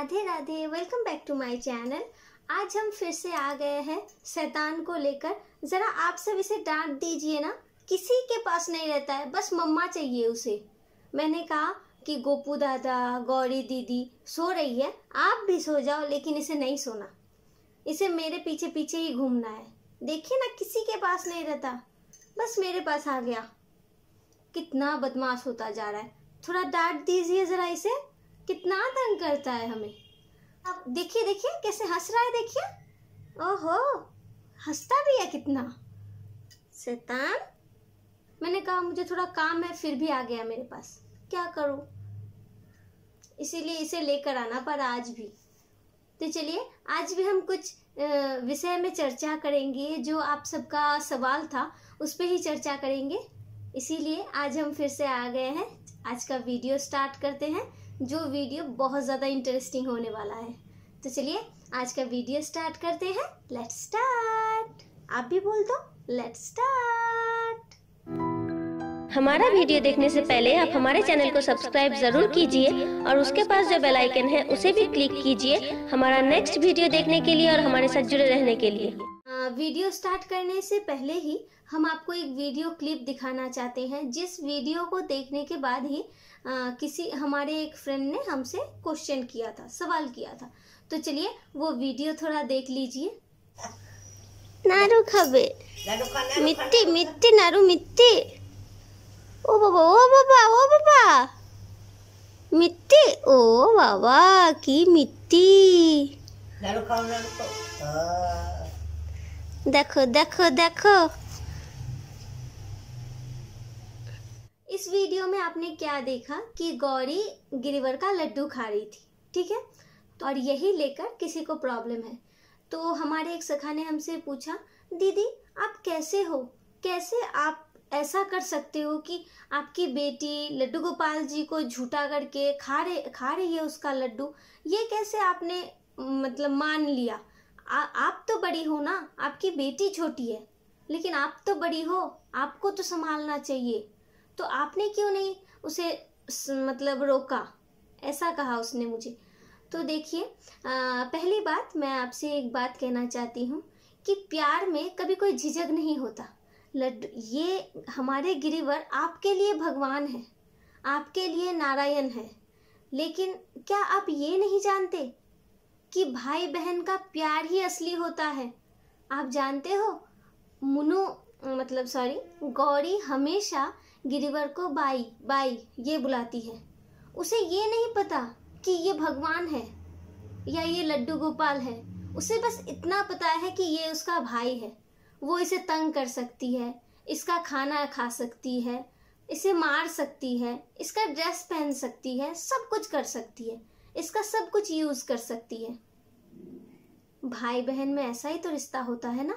Radhe Radhe welcome back to my channel आज हम फिर से आ गए हैं शैतान को लेकर ज़रा आप सब इसे डांट दीजिए ना किसी के पास नहीं रहता है बस मम्मा चाहिए उसे मैंने कहा कि गोपू दादा गौरी दीदी सो रही है आप भी सो जाओ लेकिन इसे नहीं सोना इसे मेरे पीछे पीछे ही घूमना है देखिए ना किसी के पास नहीं रहता बस मेरे पास आ गया कितना बदमाश होता जा रहा है थोड़ा डांट दीजिए ज़रा इसे कितना तंग करता है हमें अब देखिए देखिए कैसे हंस रहा है देखिए ओहो हंसता भी है कितना शैतान मैंने कहा मुझे थोड़ा काम है फिर भी आ गया मेरे पास क्या करूँ इसीलिए इसे लेकर आना पर आज भी तो चलिए आज भी हम कुछ विषय में चर्चा करेंगे जो आप सबका सवाल था उस पर ही चर्चा करेंगे इसीलिए आज हम फिर से आ गए हैं आज का वीडियो स्टार्ट करते हैं जो वीडियो बहुत ज़्यादा इंटरेस्टिंग होने वाला है तो चलिए आज का वीडियो स्टार्ट करते हैं लेट स्टार्ट आप भी बोल दो लेट स्टार्ट हमारा वीडियो देखने से पहले आप हमारे चैनल को सब्सक्राइब जरूर कीजिए और उसके पास जो बेल आइकन है उसे भी क्लिक कीजिए हमारा नेक्स्ट वीडियो देखने के लिए और हमारे साथ जुड़े रहने के लिए वीडियो स्टार्ट करने से पहले ही हम आपको एक वीडियो क्लिप दिखाना चाहते हैं जिस वीडियो को देखने के बाद ही आ, किसी हमारे एक फ्रेंड ने हमसे क्वेश्चन किया था सवाल किया था तो चलिए वो वीडियो थोड़ा देख लीजिए नारू खबे मिट्टी मिट्टी नारू मिट्टी ओ बाबा ओ बाबा ओ बाबा मिट्टी ओ बाबा की मिट्टी नारू खाओ नारू खाओ देखो देखो देखो इस वीडियो में आपने क्या देखा कि गौरी गिरिवर का लड्डू खा रही थी ठीक है तो और यही लेकर किसी को प्रॉब्लम है तो हमारे एक सखा ने हमसे पूछा दीदी आप कैसे हो कैसे आप ऐसा कर सकते हो कि आपकी बेटी लड्डू गोपाल जी को झूठा करके खा रहे खा रही है उसका लड्डू ये कैसे आपने मतलब मान लिया आ, आप तो बड़ी हो ना आपकी बेटी छोटी है लेकिन आप तो बड़ी हो आपको तो संभालना चाहिए तो आपने क्यों नहीं उसे मतलब रोका ऐसा कहा उसने मुझे तो देखिए पहली बात मैं आपसे एक बात कहना चाहती हूँ कि प्यार में कभी कोई झिझक नहीं होता लड्डू ये हमारे गिरिवर आपके लिए भगवान है आपके लिए नारायण है लेकिन क्या आप ये नहीं जानते कि भाई बहन का प्यार ही असली होता है आप जानते हो मुनु मतलब सॉरी गौरी हमेशा गिरिवर को बाई बाई ये बुलाती है उसे ये नहीं पता कि ये भगवान है या ये लड्डू गोपाल है उसे बस इतना पता है कि ये उसका भाई है वो इसे तंग कर सकती है इसका खाना खा सकती है इसे मार सकती है इसका ड्रेस पहन सकती है सब कुछ कर सकती है इसका सब कुछ यूज़ कर सकती है भाई बहन में ऐसा ही तो रिश्ता होता है ना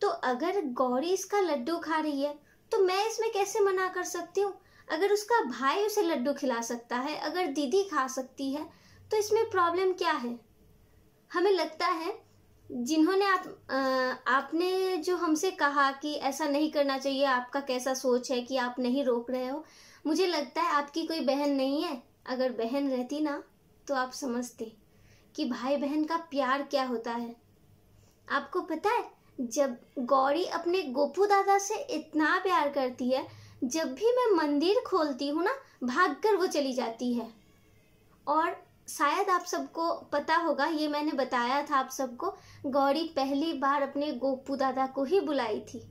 तो अगर गौरी इसका लड्डू खा रही है तो मैं इसमें कैसे मना कर सकती हूँ अगर उसका भाई उसे लड्डू खिला सकता है अगर दीदी खा सकती है तो इसमें प्रॉब्लम क्या है हमें लगता है जिन्होंने आप आ, आपने जो हमसे कहा कि ऐसा नहीं करना चाहिए आपका कैसा सोच है कि आप नहीं रोक रहे हो मुझे लगता है आपकी कोई बहन नहीं है अगर बहन रहती ना तो आप समझते कि भाई बहन का प्यार क्या होता है आपको पता है जब गौरी अपने गोपू दादा से इतना प्यार करती है जब भी मैं मंदिर खोलती हूँ ना भाग कर वो चली जाती है और शायद आप सबको पता होगा ये मैंने बताया था आप सबको गौरी पहली बार अपने गोपू दादा को ही बुलाई थी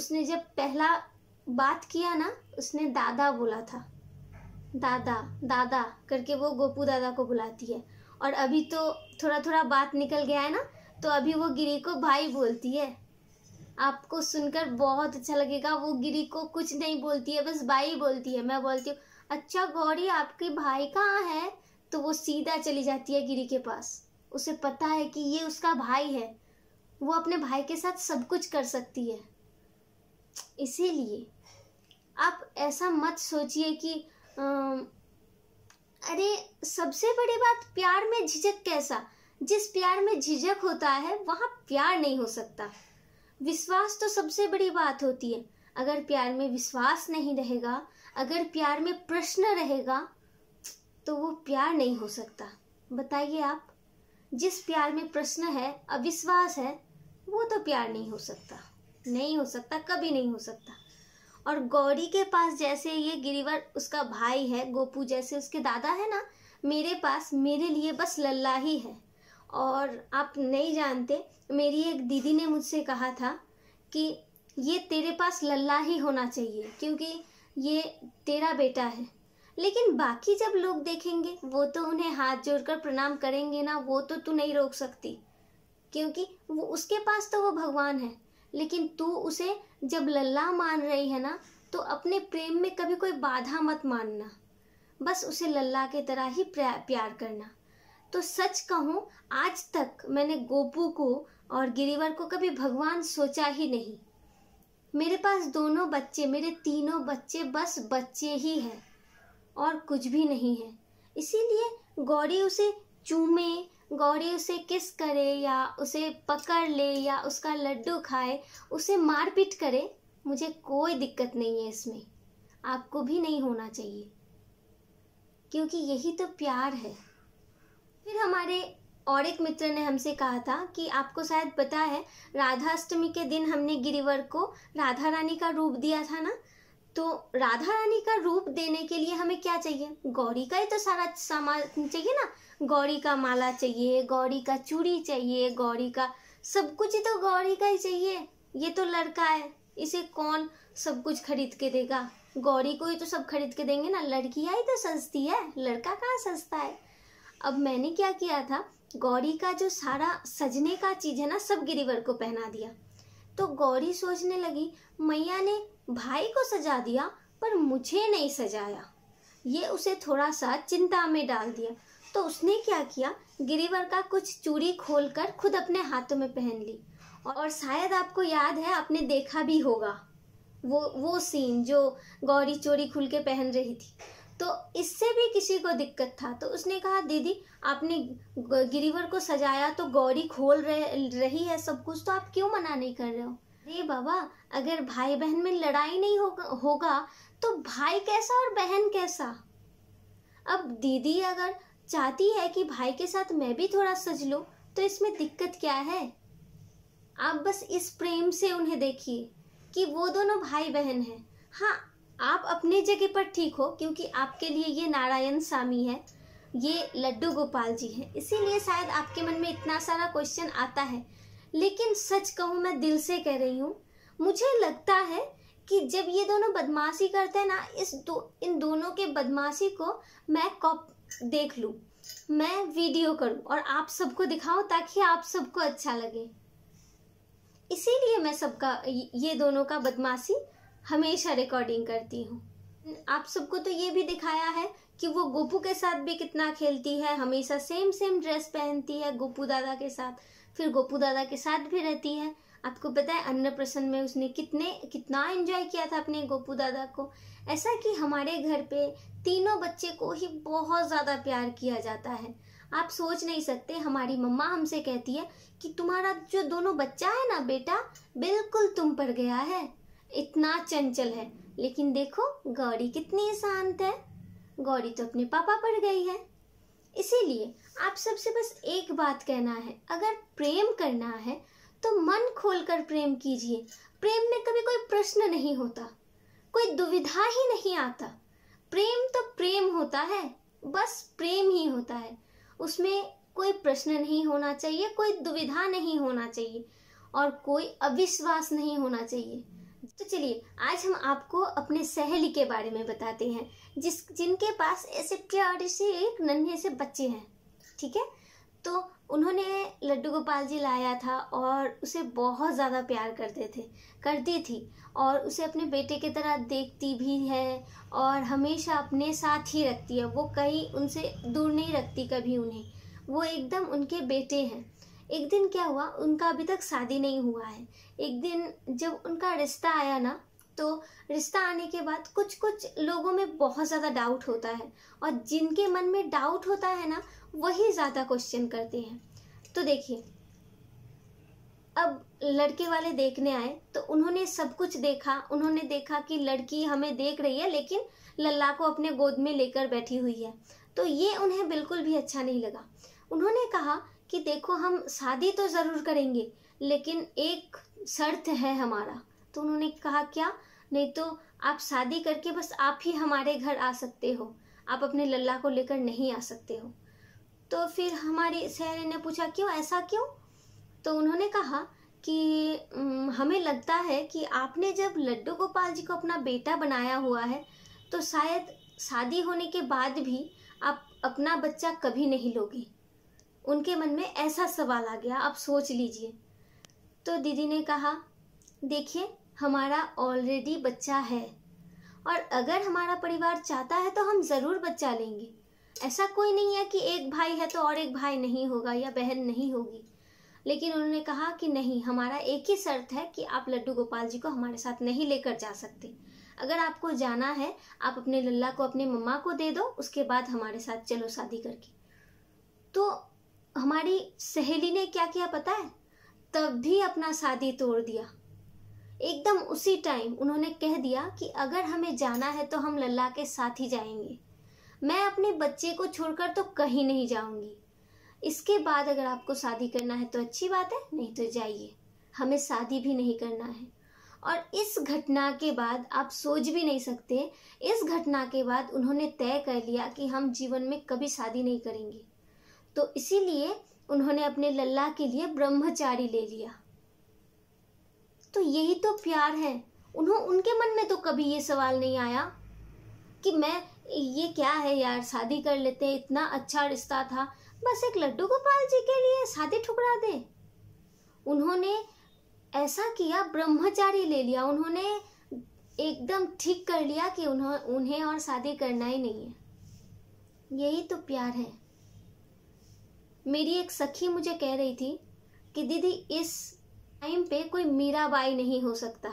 उसने जब पहला बात किया ना उसने दादा बोला था दादा दादा करके वो गोपू दादा को बुलाती है और अभी तो थोड़ा थोड़ा बात निकल गया है ना तो अभी वो गिरी को भाई बोलती है आपको सुनकर बहुत अच्छा लगेगा वो गिरी को कुछ नहीं बोलती है बस भाई बोलती है मैं बोलती हूँ अच्छा गौरी आपके भाई कहाँ है तो वो सीधा चली जाती है गिरी के पास उसे पता है कि ये उसका भाई है वो अपने भाई के साथ सब कुछ कर सकती है इसीलिए आप ऐसा मत सोचिए कि अरे सबसे बड़ी बात प्यार में झिझक कैसा जिस प्यार में झिझक होता है वहाँ प्यार नहीं हो सकता विश्वास तो सबसे बड़ी बात होती है अगर प्यार में विश्वास नहीं रहेगा अगर प्यार में प्रश्न रहेगा तो वो प्यार नहीं हो सकता बताइए आप जिस प्यार में प्रश्न है अविश्वास है वो तो प्यार नहीं हो सकता नहीं हो सकता कभी नहीं हो सकता और गौरी के पास जैसे ये गिरिवर उसका भाई है गोपू जैसे उसके दादा है ना मेरे पास मेरे लिए बस लल्ला ही है और आप नहीं जानते मेरी एक दीदी ने मुझसे कहा था कि ये तेरे पास लल्ला ही होना चाहिए क्योंकि ये तेरा बेटा है लेकिन बाकी जब लोग देखेंगे वो तो उन्हें हाथ जोड़कर प्रणाम करेंगे ना वो तो तू नहीं रोक सकती क्योंकि वो उसके पास तो वो भगवान है लेकिन तू उसे जब लल्ला मान रही है ना तो अपने प्रेम में कभी कोई बाधा मत मानना बस उसे लल्ला के तरह ही प्यार करना तो सच कहूँ आज तक मैंने गोपू को और गिरिवर को कभी भगवान सोचा ही नहीं मेरे पास दोनों बच्चे मेरे तीनों बच्चे बस बच्चे ही हैं और कुछ भी नहीं है इसीलिए गौरी उसे चूमे गौरी उसे किस करे या उसे पकड़ ले या उसका लड्डू खाए उसे मारपीट करे मुझे कोई दिक्कत नहीं है इसमें आपको भी नहीं होना चाहिए क्योंकि यही तो प्यार है फिर हमारे और एक मित्र ने हमसे कहा था कि आपको शायद पता है अष्टमी के दिन हमने गिरिवर को राधा रानी का रूप दिया था ना तो राधा रानी का रूप देने के लिए हमें क्या चाहिए गौरी का ही तो सारा सामान चाहिए ना गौरी का माला चाहिए गौरी का चूड़ी चाहिए गौरी का सब कुछ तो गौरी का ही चाहिए ये तो लड़का है इसे कौन सब कुछ खरीद के देगा गौरी को ही तो सब खरीद के देंगे ना लड़कियाँ ही तो सस्ती है लड़का कहाँ सस्ता है अब मैंने क्या किया था गौरी का जो सारा सजने का चीज़ है ना सब गिरीवर को पहना दिया तो गौरी सोचने लगी मैया ने भाई को सजा दिया पर मुझे नहीं सजाया ये उसे थोड़ा सा चिंता में डाल दिया तो उसने क्या किया गिरीवर का कुछ चूड़ी खोलकर खुद अपने हाथों में पहन ली और शायद आपको याद है आपने देखा भी होगा वो वो सीन जो गौरी चोरी खुल के पहन रही थी तो इससे भी किसी को दिक्कत था तो उसने कहा दीदी आपने गिरीवर को सजाया तो गौरी खोल रह, रही है सब कुछ तो आप क्यों मना नहीं कर रहे हो अरे बाबा अगर भाई बहन में लड़ाई नहीं होगा होगा तो भाई कैसा और बहन कैसा अब दीदी अगर चाहती है कि भाई के साथ मैं भी थोड़ा सज लूँ तो इसमें दिक्कत क्या है आप बस इस प्रेम से उन्हें देखिए कि वो दोनों भाई बहन हैं हाँ आप अपनी जगह पर ठीक हो क्योंकि आपके लिए ये नारायण स्वामी है ये लड्डू गोपाल जी हैं इसीलिए शायद आपके मन में इतना सारा क्वेश्चन आता है लेकिन सच कहूँ मैं दिल से कह रही हूँ मुझे लगता है कि जब ये दोनों बदमाशी करते हैं ना इस दो इन दोनों के बदमाशी को मैं कॉप देख लूँ मैं वीडियो करूँ और आप सबको दिखाऊँ ताकि आप सबको अच्छा लगे इसीलिए मैं सबका ये दोनों का बदमाशी हमेशा रिकॉर्डिंग करती हूँ आप सबको तो ये भी दिखाया है कि वो गोपू के साथ भी कितना खेलती है हमेशा सेम सेम ड्रेस पहनती है गोपू दादा के साथ फिर गोपू दादा के साथ भी रहती है आपको पता है प्रसन्न में उसने कितने कितना एंजॉय किया था अपने गोपू दादा को ऐसा कि हमारे घर पे तीनों बच्चे को ही बहुत ज़्यादा प्यार किया जाता है आप सोच नहीं सकते हमारी मम्मा हमसे कहती है कि तुम्हारा जो दोनों बच्चा है ना बेटा बिल्कुल तुम पर गया है इतना चंचल है लेकिन देखो गौरी कितनी शांत है गौरी तो अपने पापा पर गई है इसीलिए आप सबसे बस एक बात कहना है अगर प्रेम करना है तो मन खोलकर प्रेम कीजिए प्रेम में कभी कोई प्रश्न नहीं होता कोई दुविधा ही नहीं आता प्रेम तो प्रेम होता है बस प्रेम ही होता है उसमें कोई प्रश्न नहीं होना चाहिए कोई दुविधा नहीं होना चाहिए और कोई अविश्वास नहीं होना चाहिए तो चलिए आज हम आपको अपने सहेली के बारे में बताते हैं जिस जिनके पास ऐसे प्यारे से एक नन्हे से बच्चे हैं ठीक है तो उन्होंने लड्डू गोपाल जी लाया था और उसे बहुत ज़्यादा प्यार करते थे करती थी और उसे अपने बेटे की तरह देखती भी है और हमेशा अपने साथ ही रखती है वो कहीं उनसे दूर नहीं रखती कभी उन्हें वो एकदम उनके बेटे हैं एक दिन क्या हुआ उनका अभी तक शादी नहीं हुआ है एक दिन जब उनका रिश्ता आया ना तो रिश्ता आने के बाद कुछ कुछ लोगों में बहुत ज़्यादा डाउट होता है और जिनके मन में डाउट होता है ना वही ज़्यादा क्वेश्चन करते हैं तो देखिए अब लड़के वाले देखने आए तो उन्होंने सब कुछ देखा उन्होंने देखा कि लड़की हमें देख रही है लेकिन लल्ला को अपने गोद में लेकर बैठी हुई है तो ये उन्हें बिल्कुल भी अच्छा नहीं लगा उन्होंने कहा कि देखो हम शादी तो ज़रूर करेंगे लेकिन एक शर्त है हमारा तो उन्होंने कहा क्या नहीं तो आप शादी करके बस आप ही हमारे घर आ सकते हो आप अपने लल्ला को लेकर नहीं आ सकते हो तो फिर हमारी सहरे ने पूछा क्यों ऐसा क्यों तो उन्होंने कहा कि हमें लगता है कि आपने जब लड्डू गोपाल जी को अपना बेटा बनाया हुआ है तो शायद शादी होने के बाद भी आप अपना बच्चा कभी नहीं लोगे उनके मन में ऐसा सवाल आ गया आप सोच लीजिए तो दीदी ने कहा देखिए हमारा ऑलरेडी बच्चा है और अगर हमारा परिवार चाहता है तो हम ज़रूर बच्चा लेंगे ऐसा कोई नहीं है कि एक भाई है तो और एक भाई नहीं होगा या बहन नहीं होगी लेकिन उन्होंने कहा कि नहीं हमारा एक ही शर्त है कि आप लड्डू गोपाल जी को हमारे साथ नहीं लेकर जा सकते अगर आपको जाना है आप अपने लल्ला को अपने मम्मा को दे दो उसके बाद हमारे साथ चलो शादी करके तो हमारी सहेली ने क्या किया पता है तब भी अपना शादी तोड़ दिया एकदम उसी टाइम उन्होंने कह दिया कि अगर हमें जाना है तो हम लल्ला के साथ ही जाएंगे मैं अपने बच्चे को छोड़कर तो कहीं नहीं जाऊंगी इसके बाद अगर आपको शादी करना है तो अच्छी बात है नहीं तो जाइए हमें शादी भी नहीं करना है और इस घटना के बाद आप सोच भी नहीं सकते इस घटना के बाद उन्होंने तय कर लिया कि हम जीवन में कभी शादी नहीं करेंगे तो इसीलिए उन्होंने अपने लल्ला के लिए ब्रह्मचारी ले लिया तो यही तो प्यार है उन्हों उनके मन में तो कभी ये सवाल नहीं आया कि मैं ये क्या है यार शादी कर लेते इतना अच्छा रिश्ता था बस एक लड्डू गोपाल जी के लिए शादी ठुकरा दे उन्होंने ऐसा किया ब्रह्मचारी ले लिया उन्होंने एकदम ठीक कर लिया कि उन्हों उन्हें और शादी करना ही नहीं है यही तो प्यार है मेरी एक सखी मुझे कह रही थी कि दीदी इस टाइम पे कोई मीराबाई नहीं हो सकता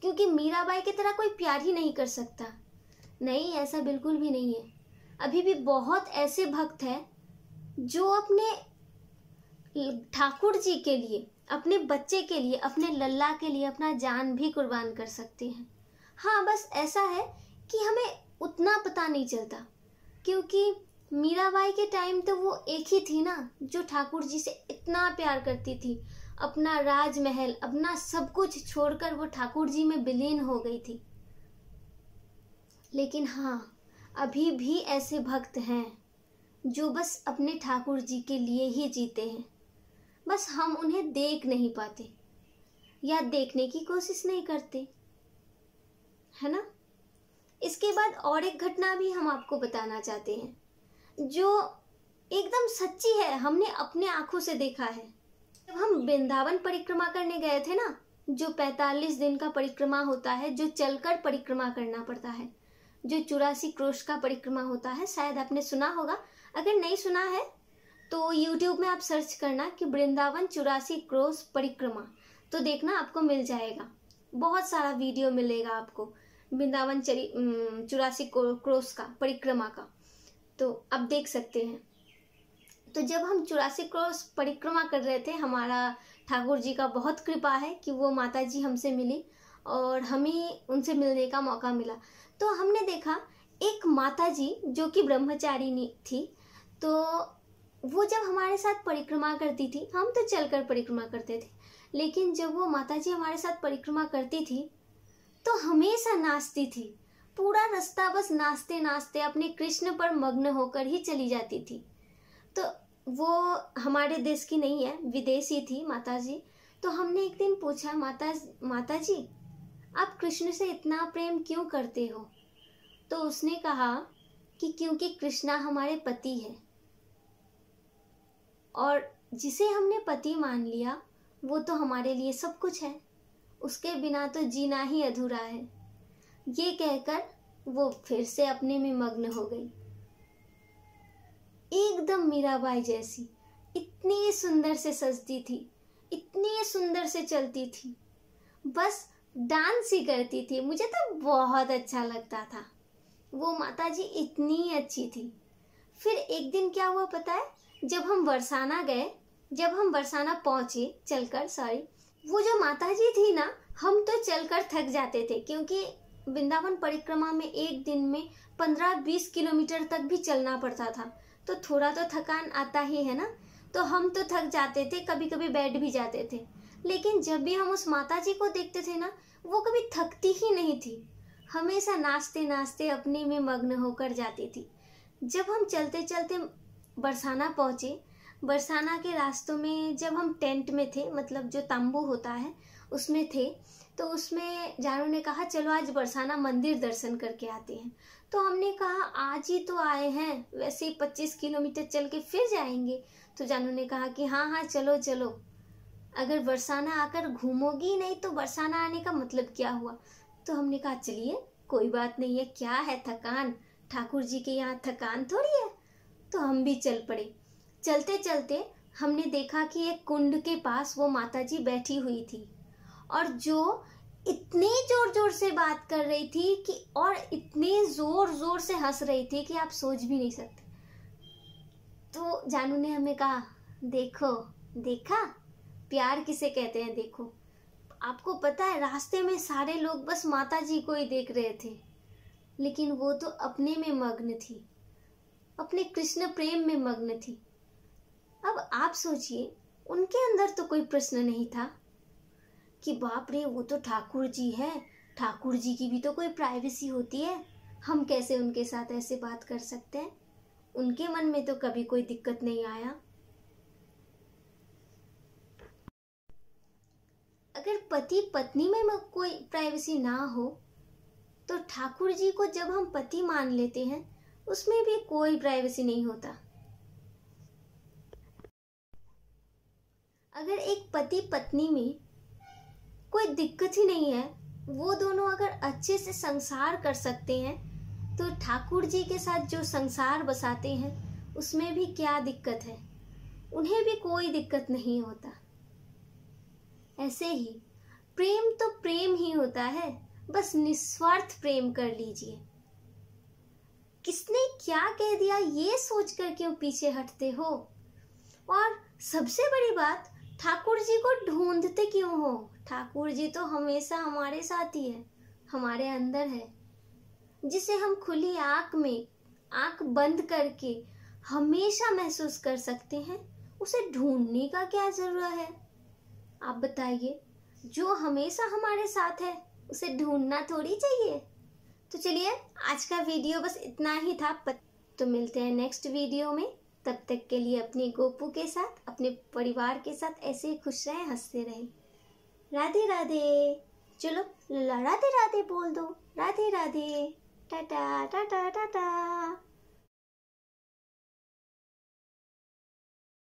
क्योंकि मीराबाई की तरह कोई प्यार ही नहीं कर सकता नहीं ऐसा बिल्कुल भी नहीं है अभी भी बहुत ऐसे भक्त हैं जो अपने ठाकुर जी के लिए अपने बच्चे के लिए अपने लल्ला के लिए अपना जान भी कुर्बान कर सकते हैं हाँ बस ऐसा है कि हमें उतना पता नहीं चलता क्योंकि मीराबाई के टाइम तो वो एक ही थी ना जो ठाकुर जी से इतना प्यार करती थी अपना राजमहल अपना सब कुछ छोड़कर वो ठाकुर जी में विलीन हो गई थी लेकिन हाँ अभी भी ऐसे भक्त हैं जो बस अपने ठाकुर जी के लिए ही जीते हैं बस हम उन्हें देख नहीं पाते या देखने की कोशिश नहीं करते है ना इसके बाद और एक घटना भी हम आपको बताना चाहते हैं जो एकदम सच्ची है हमने अपने आंखों से देखा है जब हम वृंदावन परिक्रमा करने गए थे ना जो 45 दिन का परिक्रमा होता है जो चलकर परिक्रमा करना पड़ता है जो चौरासी क्रोश का परिक्रमा होता है शायद आपने सुना होगा अगर नहीं सुना है तो यूट्यूब में आप सर्च करना कि वृंदावन चौरासी क्रोश परिक्रमा तो देखना आपको मिल जाएगा बहुत सारा वीडियो मिलेगा आपको वृंदावन चौरासी क्रोश का परिक्रमा का तो आप देख सकते हैं तो जब हम चौरासी क्रॉस परिक्रमा कर रहे थे हमारा ठाकुर जी का बहुत कृपा है कि वो माता जी हमसे मिली और हमें उनसे मिलने का मौका मिला तो हमने देखा एक माता जी जो कि ब्रह्मचारी थी तो वो जब हमारे साथ परिक्रमा करती थी हम तो चलकर परिक्रमा करते थे लेकिन जब वो माता जी हमारे साथ परिक्रमा करती थी तो हमेशा नाचती थी पूरा रास्ता बस नाचते नाचते अपने कृष्ण पर मग्न होकर ही चली जाती थी तो वो हमारे देश की नहीं है विदेशी थी माता जी तो हमने एक दिन पूछा माता माता जी आप कृष्ण से इतना प्रेम क्यों करते हो तो उसने कहा कि क्योंकि कृष्णा हमारे पति है और जिसे हमने पति मान लिया वो तो हमारे लिए सब कुछ है उसके बिना तो जीना ही अधूरा है ये कहकर वो फिर से अपने में मग्न हो गई एकदम मीराबाई जैसी इतनी सुंदर से सजती थी इतनी सुंदर से चलती थी बस डांस ही करती थी मुझे तो बहुत अच्छा लगता था वो माता जी इतनी अच्छी थी फिर एक दिन क्या हुआ पता है जब हम बरसाना गए जब हम बरसाना पहुंचे चलकर सॉरी वो जो माता जी थी ना हम तो चलकर थक जाते थे क्योंकि वृंदावन परिक्रमा में एक दिन में पंद्रह बीस किलोमीटर तक भी चलना पड़ता था तो थोड़ा तो थकान आता ही है ना तो हम तो थक जाते थे कभी कभी बैठ भी जाते थे लेकिन जब भी हम उस माता जी को देखते थे ना वो कभी थकती ही नहीं थी हमेशा नाचते नाचते अपने में मग्न होकर जाती थी जब हम चलते चलते बरसाना पहुँचे बरसाना के रास्तों में जब हम टेंट में थे मतलब जो तंबू होता है उसमें थे तो उसमें जानू ने कहा चलो आज बरसाना मंदिर दर्शन करके आते हैं तो हमने कहा आज ही तो आए हैं वैसे ही पच्चीस किलोमीटर चल के फिर जाएंगे तो जानू ने कहा कि हाँ हाँ चलो चलो अगर बरसाना आकर घूमोगी नहीं तो बरसाना आने का मतलब क्या हुआ तो हमने कहा चलिए कोई बात नहीं है क्या है थकान ठाकुर जी के यहाँ थकान थोड़ी है तो हम भी चल पड़े चलते चलते हमने देखा कि एक कुंड के पास वो माता जी बैठी हुई थी और जो इतने जोर जोर से बात कर रही थी कि और इतने जोर जोर से हंस रही थी कि आप सोच भी नहीं सकते तो जानू ने हमें कहा देखो देखा प्यार किसे कहते हैं देखो आपको पता है रास्ते में सारे लोग बस माता जी को ही देख रहे थे लेकिन वो तो अपने में मग्न थी अपने कृष्ण प्रेम में मग्न थी अब आप सोचिए उनके अंदर तो कोई प्रश्न नहीं था कि बाप रे वो तो ठाकुर जी है ठाकुर जी की भी तो कोई प्राइवेसी होती है हम कैसे उनके साथ ऐसे बात कर सकते हैं उनके मन में तो कभी कोई दिक्कत नहीं आया अगर पति पत्नी में कोई प्राइवेसी ना हो तो ठाकुर जी को जब हम पति मान लेते हैं उसमें भी कोई प्राइवेसी नहीं होता अगर एक पति पत्नी में कोई दिक्कत ही नहीं है वो दोनों अगर अच्छे से संसार कर सकते हैं तो ठाकुर जी के साथ जो संसार बसाते हैं उसमें भी क्या दिक्कत है उन्हें भी कोई दिक्कत नहीं होता ऐसे ही प्रेम तो प्रेम ही होता है बस निस्वार्थ प्रेम कर लीजिए किसने क्या कह दिया ये सोच कर क्यों पीछे हटते हो और सबसे बड़ी बात ठाकुर जी को ढूंढते क्यों हो ठाकुर जी तो हमेशा हमारे साथ ही है हमारे अंदर है जिसे हम खुली आँख में आँख बंद करके हमेशा महसूस कर सकते हैं उसे ढूंढने का क्या ज़रूरत है आप बताइए जो हमेशा हमारे साथ है उसे ढूंढना थोड़ी चाहिए तो चलिए आज का वीडियो बस इतना ही था तो मिलते हैं नेक्स्ट वीडियो में तब तक के लिए अपने गोपू के साथ अपने परिवार के साथ ऐसे ही खुश रहें हंसते रहें राधे राधे चलो राधे राधे बोल दो राधे राधे टाटा टाटा टाटा